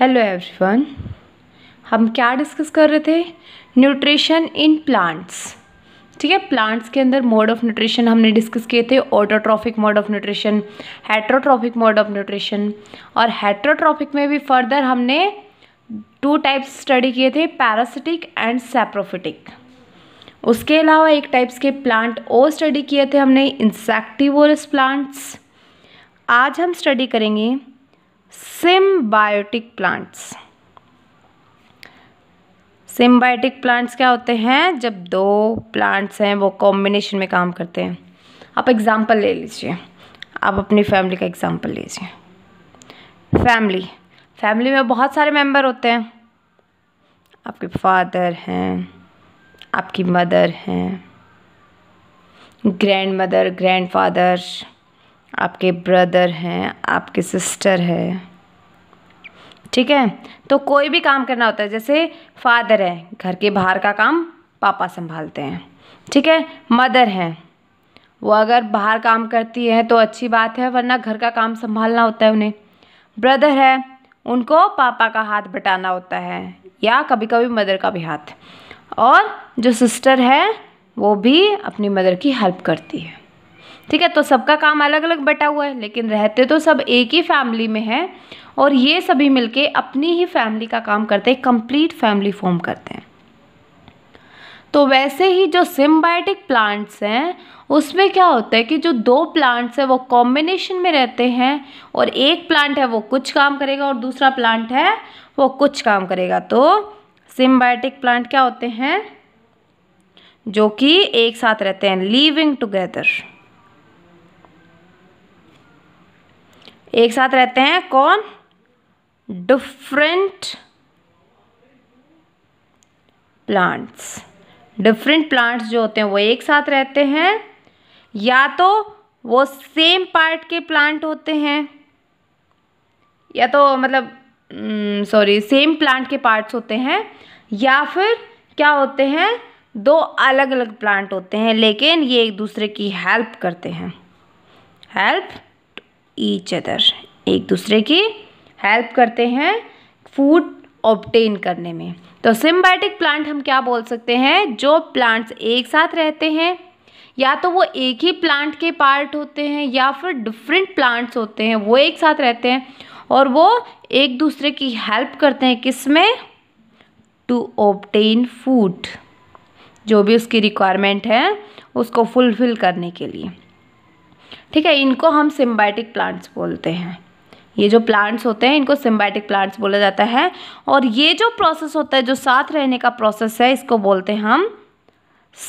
hello everyone हम क्या discuss कर रहे थे न्यूट्रिशन इन प्लांट्स ठीक है प्लांट्स के अंदर मोड ऑफ न्यूट्रिशन हमने डिस्कस किए थे autotrophic mode of nutrition heterotrophic mode of nutrition और हेट्रोट्रॉफिक में भी फर्दर हमने टू टाइप्स स्टडी किए थे पैरासिटिक एंड सेप्रोफिटिक उसके अलावा एक टाइप्स के प्लांट और स्टडी किए थे हमने इंसेक्टिवोरस प्लांट्स आज हम स्टडी करेंगे सिम्बायोटिक प्लांट्स सिम्बायोटिक प्लांट्स क्या होते हैं जब दो प्लांट्स हैं वो कॉम्बिनेशन में काम करते हैं आप एग्ज़ाम्पल ले लीजिए आप अपनी फैमिली का एग्ज़ाम्पल लीजिए फैमिली फैमिली में बहुत सारे मेंबर होते हैं आपके फादर हैं आपकी मदर हैं ग्रैंड मदर ग्रैंड फादर्स आपके ब्रदर हैं आपके सिस्टर है ठीक है तो कोई भी काम करना होता है जैसे फादर है घर के बाहर का काम पापा संभालते हैं ठीक है मदर हैं वो अगर बाहर काम करती है तो अच्छी बात है वरना घर का काम संभालना होता है उन्हें ब्रदर है उनको पापा का हाथ बटाना होता है या कभी कभी मदर का भी हाथ और जो सिस्टर है वो भी अपनी मदर की हेल्प करती है ठीक है तो सबका काम अलग अलग बटा हुआ है लेकिन रहते तो सब एक ही फैमिली में हैं और ये सभी मिलके अपनी ही फैमिली का काम करते हैं कंप्लीट फैमिली फॉर्म करते हैं तो वैसे ही जो सिम्बायोटिक प्लांट्स हैं उसमें क्या होता है कि जो दो प्लांट्स हैं वो कॉम्बिनेशन में रहते हैं और एक प्लांट है वो कुछ काम करेगा और दूसरा प्लांट है वो कुछ काम करेगा तो सिम्बायोटिक प्लांट क्या होते हैं जो कि एक साथ रहते हैं लिविंग टुगेदर एक साथ रहते हैं कौन डिफरेंट प्लांट्स डिफरेंट प्लांट्स जो होते हैं वो एक साथ रहते हैं या तो वो सेम पार्ट के प्लांट होते हैं या तो मतलब सॉरी सेम प्लांट के पार्ट्स होते हैं या फिर क्या होते हैं दो अलग अलग प्लांट होते हैं लेकिन ये एक दूसरे की हेल्प करते हैं हेल्प ईच अदर एक दूसरे की हेल्प करते हैं फूड ऑप्टेन करने में तो सिम्बायोटिक प्लांट हम क्या बोल सकते हैं जो प्लांट्स एक साथ रहते हैं या तो वो एक ही प्लांट के पार्ट होते हैं या फिर डिफरेंट प्लांट्स होते हैं वो एक साथ रहते हैं और वो एक दूसरे की हेल्प करते हैं किस में टू ऑप्टेन फूड जो भी उसकी रिक्वायरमेंट है उसको फुलफिल करने के लिए ठीक है इनको हम सिम्बैटिक प्लांट्स बोलते हैं ये जो प्लांट्स होते हैं इनको सिम्बैटिक प्लांट्स बोला जाता है और ये जो प्रोसेस होता है जो साथ रहने का प्रोसेस है इसको बोलते हैं हम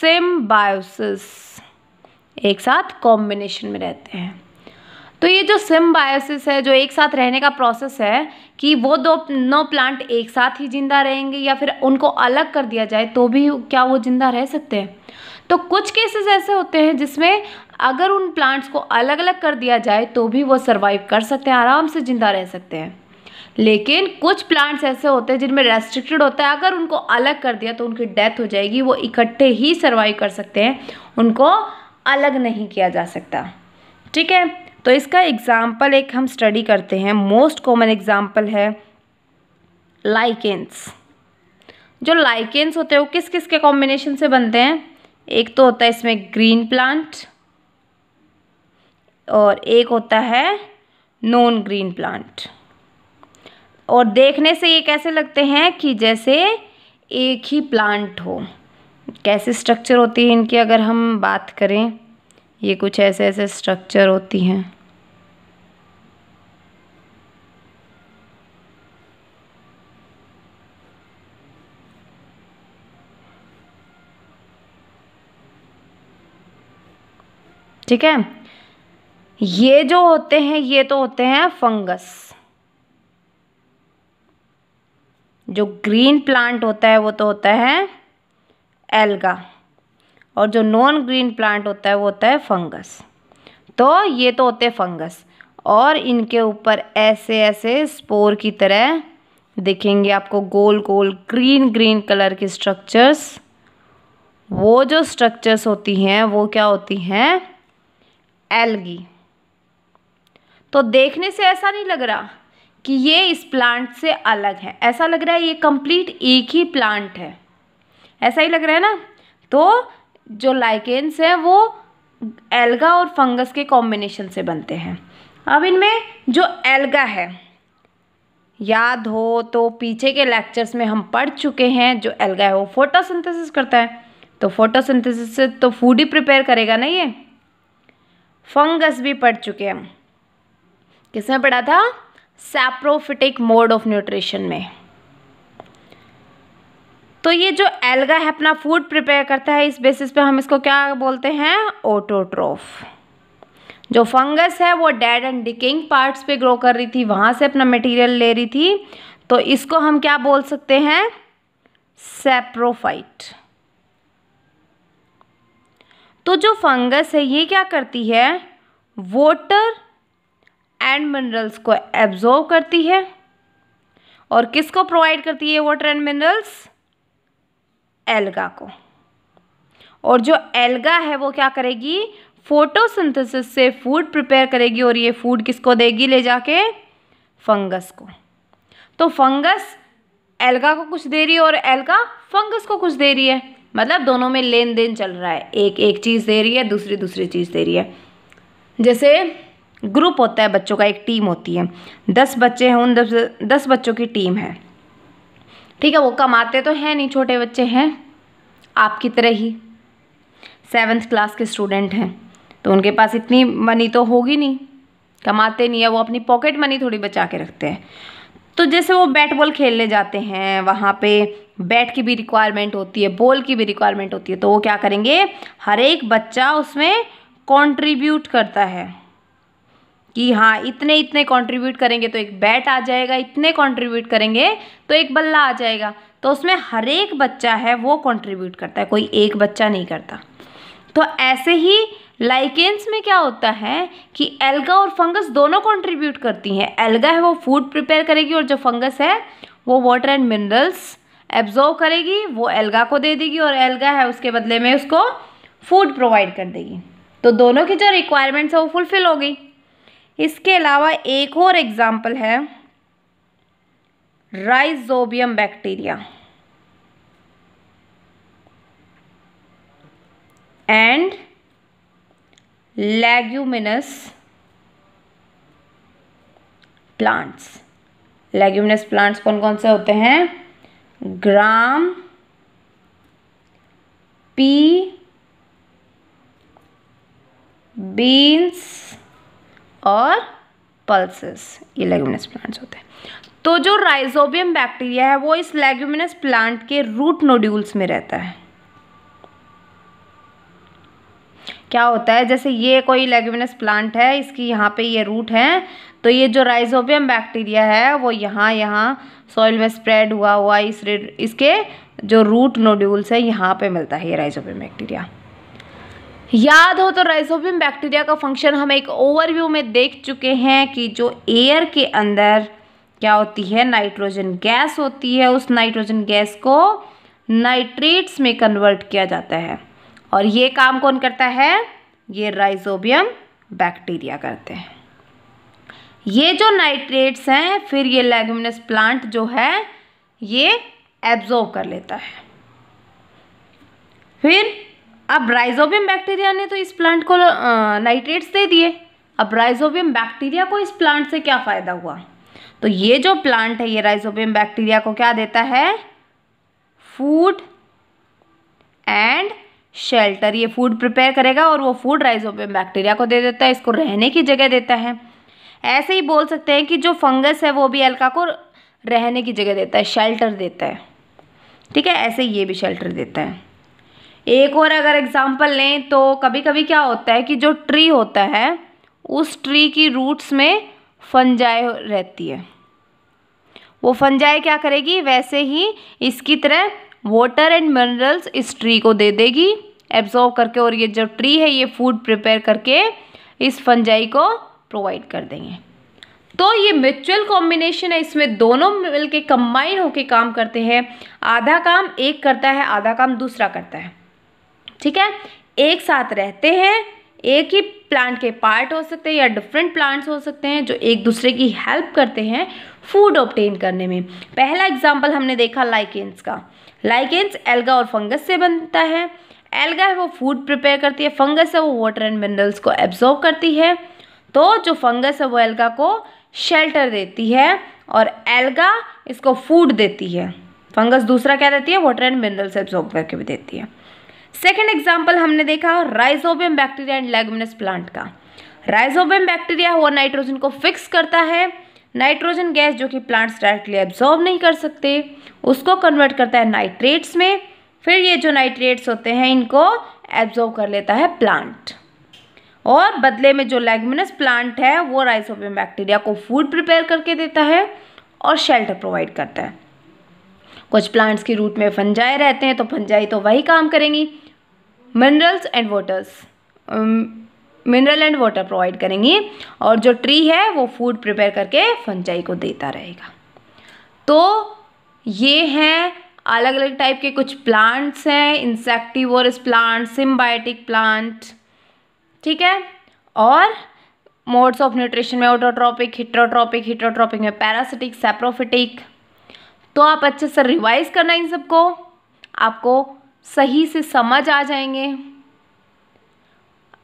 सिम्बायोसिस एक साथ कॉम्बिनेशन में रहते हैं तो ये जो सिम्बायोसिस है जो एक साथ रहने का प्रोसेस है कि वो दो नौ प्लांट एक साथ ही जिंदा रहेंगे या फिर उनको अलग कर दिया जाए तो भी क्या वो जिंदा रह सकते हैं तो कुछ केसेस ऐसे होते हैं जिसमें अगर उन प्लांट्स को अलग अलग कर दिया जाए तो भी वो सर्वाइव कर सकते हैं आराम से ज़िंदा रह सकते हैं लेकिन कुछ प्लांट्स ऐसे होते हैं जिनमें रेस्ट्रिक्टेड होता है अगर उनको अलग कर दिया तो उनकी डेथ हो जाएगी वो इकट्ठे ही सर्वाइव कर सकते हैं उनको अलग नहीं किया जा सकता ठीक है तो इसका एग्ज़ाम्पल एक हम स्टडी करते हैं मोस्ट कॉमन एग्ज़ाम्पल है लाइकेंस जो लाइकेंस होते हैं वो किस किस के कॉम्बिनेशन से बनते हैं एक तो होता है इसमें ग्रीन प्लांट और एक होता है नॉन ग्रीन प्लांट और देखने से ये कैसे लगते हैं कि जैसे एक ही प्लांट हो कैसे स्ट्रक्चर होती है इनकी अगर हम बात करें ये कुछ ऐसे ऐसे स्ट्रक्चर होती हैं ठीक है ये जो होते हैं ये तो होते हैं फंगस जो ग्रीन प्लांट होता है वो तो होता है एल्गा और जो नॉन ग्रीन प्लांट होता है वो होता है फंगस तो ये तो होते हैं फंगस और इनके ऊपर ऐसे ऐसे स्पोर की तरह देखेंगे आपको गोल गोल ग्रीन ग्रीन कलर के स्ट्रक्चर्स वो जो स्ट्रक्चर्स होती हैं वो क्या होती हैं एलगी तो देखने से ऐसा नहीं लग रहा कि ये इस प्लांट से अलग है ऐसा लग रहा है ये कंप्लीट एक ही प्लांट है ऐसा ही लग रहा है ना तो जो लाइकेंस हैं वो एल्गा और फंगस के कॉम्बिनेशन से बनते हैं अब इनमें जो एल्गा है याद हो तो पीछे के लेक्चर्स में हम पढ़ चुके हैं जो एल्गा है वो फोटोसिंथेसिस करता है तो फोटोसिंथेसिस से तो फूड ही प्रिपेयर करेगा ना ये फंगस भी पढ़ चुके हैं किसमें पढ़ा था सैप्रोफिटिक मोड ऑफ न्यूट्रिशन में तो ये जो एल्गा है अपना फूड प्रिपेयर करता है इस बेसिस पे हम इसको क्या बोलते हैं ओटोट्रोफ जो फंगस है वो डेड एंड डिकिंग पार्ट्स पे ग्रो कर रही थी वहां से अपना मटेरियल ले रही थी तो इसको हम क्या बोल सकते हैं सेप्रोफाइट तो जो फंगस है ये क्या करती है वाटर एंड मिनरल्स को एब्जॉर्व करती है और किसको प्रोवाइड करती है वाटर एंड मिनरल्स एल्गा को और जो एल्गा है वो क्या करेगी फोटोसिंथेसिस से फूड प्रिपेयर करेगी और ये फूड किसको देगी ले जाके फंगस को तो फंगस एल्गा को कुछ दे रही है और एल्गा फंगस को कुछ दे रही है मतलब दोनों में लेन देन चल रहा है एक एक चीज़ दे रही है दूसरी दूसरी चीज़ दे रही है जैसे ग्रुप होता है बच्चों का एक टीम होती है दस बच्चे हैं उन दस दस बच्चों की टीम है ठीक है वो कमाते तो हैं नहीं छोटे बच्चे हैं आपकी तरह ही सेवन्थ क्लास के स्टूडेंट हैं तो उनके पास इतनी मनी तो होगी नहीं कमाते नहीं है वो अपनी पॉकेट मनी थोड़ी बचा के रखते हैं तो जैसे वो बैट बॉल खेलने जाते हैं वहाँ पे बैट की भी रिक्वायरमेंट होती है बॉल की भी रिक्वायरमेंट होती है तो वो क्या करेंगे हर एक बच्चा उसमें कंट्रीब्यूट करता है कि हाँ इतने इतने कंट्रीब्यूट करेंगे तो एक बैट आ जाएगा इतने कंट्रीब्यूट करेंगे तो एक बल्ला आ जाएगा तो उसमें हर एक बच्चा है वो कॉन्ट्रीब्यूट करता है कोई एक बच्चा नहीं करता तो ऐसे ही लाइकेंस में क्या होता है कि एल्गा और फंगस दोनों कंट्रीब्यूट करती हैं एल्गा है वो फूड प्रिपेयर करेगी और जो फंगस है वो वाटर एंड मिनरल्स एब्जॉर्व करेगी वो एल्गा को दे देगी और एल्गा है उसके बदले में उसको फूड प्रोवाइड कर देगी तो दोनों की जो रिक्वायरमेंट्स है वो फुलफिल हो गई इसके अलावा एक और एग्जाम्पल है rhizobium bacteria and leguminous plants leguminous plants कौन कौन से होते हैं ग्राम पी बीन्स और पल्सेस ये लेग्यूमिनस प्लांट्स होते हैं तो जो राइजोबियम बैक्टीरिया है वो इस लेग्यूमिनस प्लांट के रूट नोड्यूल्स में रहता है क्या होता है जैसे ये कोई लेग्यूमिनस प्लांट है इसकी यहाँ पे ये रूट है तो ये जो राइजोबियम बैक्टीरिया है वो यहाँ यहाँ सॉइल में स्प्रेड हुआ हुआ इस इसके जो रूट नोड्यूल्स है यहाँ पे मिलता है ये राइजोबियम बैक्टीरिया याद हो तो राइजोबियम बैक्टीरिया का फंक्शन हम एक ओवरव्यू में देख चुके हैं कि जो एयर के अंदर क्या होती है नाइट्रोजन गैस होती है उस नाइट्रोजन गैस को नाइट्रेट्स में कन्वर्ट किया जाता है और ये काम कौन करता है ये राइजोबियम बैक्टीरिया करते हैं ये जो नाइट्रेट्स हैं फिर ये लेगमिनस प्लांट जो है ये एब्जॉर्व कर लेता है फिर अब राइजोबियम बैक्टीरिया ने तो इस प्लांट को नाइट्रेट्स दे दिए अब राइजोबियम बैक्टीरिया को इस प्लांट से क्या फ़ायदा हुआ तो ये जो प्लांट है ये राइजोबियम बैक्टीरिया को क्या देता है फूड एंड शेल्टर ये फूड प्रिपेयर करेगा और वो फूड राइजोबियम बैक्टीरिया को दे देता है इसको रहने की जगह देता है ऐसे ही बोल सकते हैं कि जो फंगस है वो भी एल्का को रहने की जगह देता है शेल्टर देता है ठीक है ऐसे ये भी शेल्टर देता है एक और अगर एग्जाम्पल लें तो कभी कभी क्या होता है कि जो ट्री होता है उस ट्री की रूट्स में फंजाए रहती है वो फंजाए क्या करेगी वैसे ही इसकी तरह वाटर एंड मिनरल्स इस ट्री को दे देगी एब्जॉर्व करके और ये जो ट्री है ये फूड प्रिपेयर करके इस फंजाई को प्रोवाइड कर देंगे तो ये म्यूचुअल कॉम्बिनेशन है इसमें दोनों मिलके कंबाइन होके काम करते हैं आधा काम एक करता है आधा काम दूसरा करता है ठीक है एक साथ रहते हैं एक ही प्लांट के पार्ट हो सकते हैं या डिफरेंट प्लांट्स हो सकते हैं जो एक दूसरे की हेल्प करते हैं फूड ऑप्टेन करने में पहला एग्जाम्पल हमने देखा लाइकेंस का लाइकेंस एल्गा और फंगस से बनता है एल्गा है वो फूड प्रिपेयर करती है फंगस है वो वाटर एंड मिनरल्स को एब्जॉर्व करती है तो जो फंगस है वो एल्गा को शेल्टर देती है और एल्गा इसको फूड देती है फंगस दूसरा क्या देती है वाटर एंड मिनरल्स एब्जॉर्व करके भी देती है सेकेंड एग्जाम्पल हमने देखा rhizobium bacteria and leguminous plant का राइजोबियम बैक्टीरिया हुआ नाइट्रोजन को फिक्स करता है नाइट्रोजन गैस जो कि प्लांट्स डायरेक्टली एब्जॉर्व नहीं कर सकते उसको कन्वर्ट करता है नाइट्रेट्स में फिर ये जो नाइट्रेट्स होते हैं इनको एब्जॉर्व कर लेता है प्लांट और बदले में जो लेगमिनस प्लांट है वो राइसोपियम बैक्टीरिया को फूड प्रिपेयर करके देता है और शेल्टर प्रोवाइड करता है कुछ प्लांट्स की रूट में फंजाए रहते हैं तो फंजाई तो वही काम करेंगी minerals and waters mineral and water provide करेंगी और जो ट्री है वो फूड प्रिपेयर करके फंचाई को देता रहेगा तो ये हैं अलग अलग टाइप के कुछ प्लांट्स हैं इंसेक्टिवरस प्लांट सिम्बायोटिक प्लांट ठीक है और मोड्स ऑफ न्यूट्रिशन में ऑटोट्रॉपिक हिट्रोट्रॉपिक हिट्रोट्रॉपिक में पैरासिटिक सेप्रोफिटिक तो आप अच्छे से रिवाइज करना इन सबको आपको सही से समझ आ जाएंगे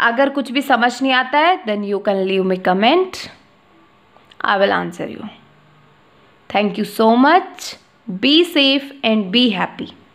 अगर कुछ भी समझ नहीं आता है then you can leave me comment I will answer you thank you so much be safe and be happy